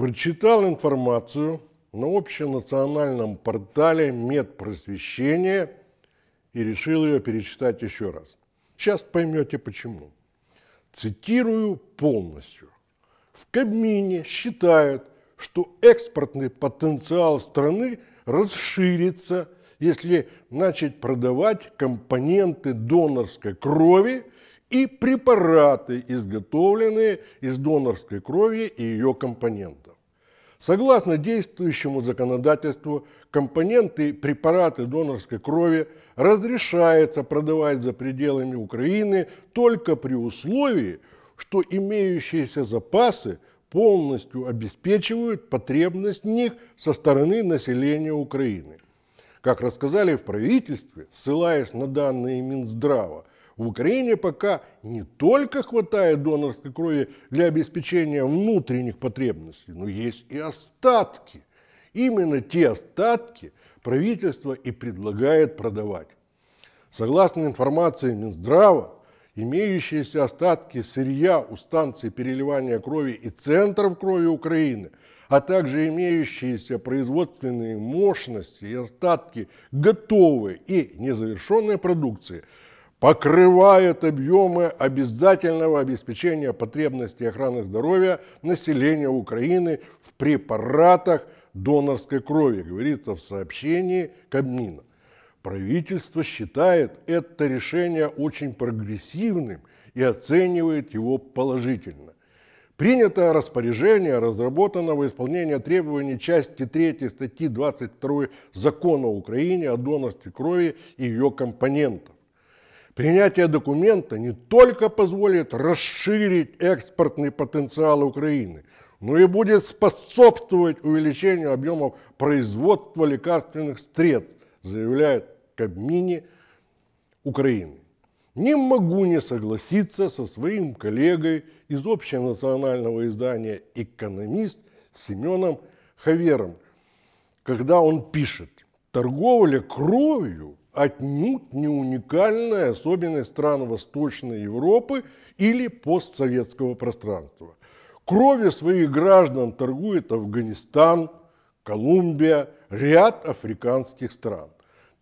прочитал информацию на общенациональном портале медпросвещения и решил ее перечитать еще раз. Сейчас поймете почему. Цитирую полностью. В Кабмине считают, что экспортный потенциал страны расширится, если начать продавать компоненты донорской крови – и препараты, изготовленные из донорской крови и ее компонентов. Согласно действующему законодательству, компоненты и препараты донорской крови разрешается продавать за пределами Украины только при условии, что имеющиеся запасы полностью обеспечивают потребность них со стороны населения Украины. Как рассказали в правительстве, ссылаясь на данные Минздрава, в Украине пока не только хватает донорской крови для обеспечения внутренних потребностей, но есть и остатки. Именно те остатки правительство и предлагает продавать. Согласно информации Минздрава, имеющиеся остатки сырья у станций переливания крови и центров крови Украины, а также имеющиеся производственные мощности и остатки готовой и незавершенной продукции – покрывает объемы обязательного обеспечения потребностей охраны здоровья населения Украины в препаратах донорской крови, говорится в сообщении Кабмина. Правительство считает это решение очень прогрессивным и оценивает его положительно. Принято распоряжение разработано во исполнение требований части 3 статьи 22 Закона Украины о донорстве крови и ее компонентов. Принятие документа не только позволит расширить экспортный потенциал Украины, но и будет способствовать увеличению объемов производства лекарственных средств, заявляет Кабмине Украины. Не могу не согласиться со своим коллегой из общенационального издания «Экономист» Семеном Хавером, когда он пишет, торговля кровью отнюдь не уникальная особенность стран Восточной Европы или постсоветского пространства. Крови своих граждан торгует Афганистан, Колумбия, ряд африканских стран.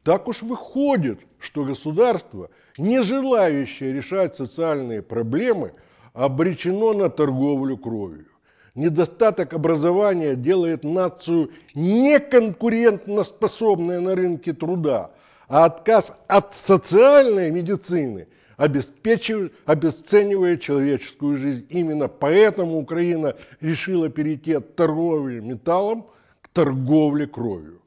Так уж выходит, что государство, не желающее решать социальные проблемы, обречено на торговлю кровью. Недостаток образования делает нацию неконкурентно на рынке труда, а отказ от социальной медицины обесценивает человеческую жизнь. Именно поэтому Украина решила перейти от торговли металлом к торговле кровью.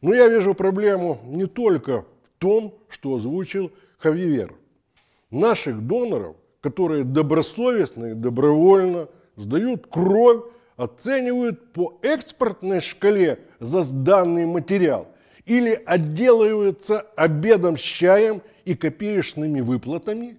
Но я вижу проблему не только в том, что озвучил Хавьевер. Наших доноров, которые добросовестно и добровольно сдают кровь, оценивают по экспортной шкале за сданный материал – или отделываются обедом с чаем и копеечными выплатами.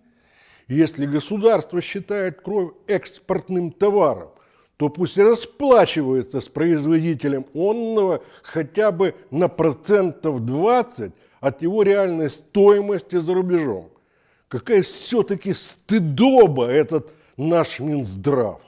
Если государство считает кровь экспортным товаром, то пусть расплачивается с производителем онного хотя бы на процентов 20 от его реальной стоимости за рубежом. Какая все-таки стыдоба этот наш Минздрав.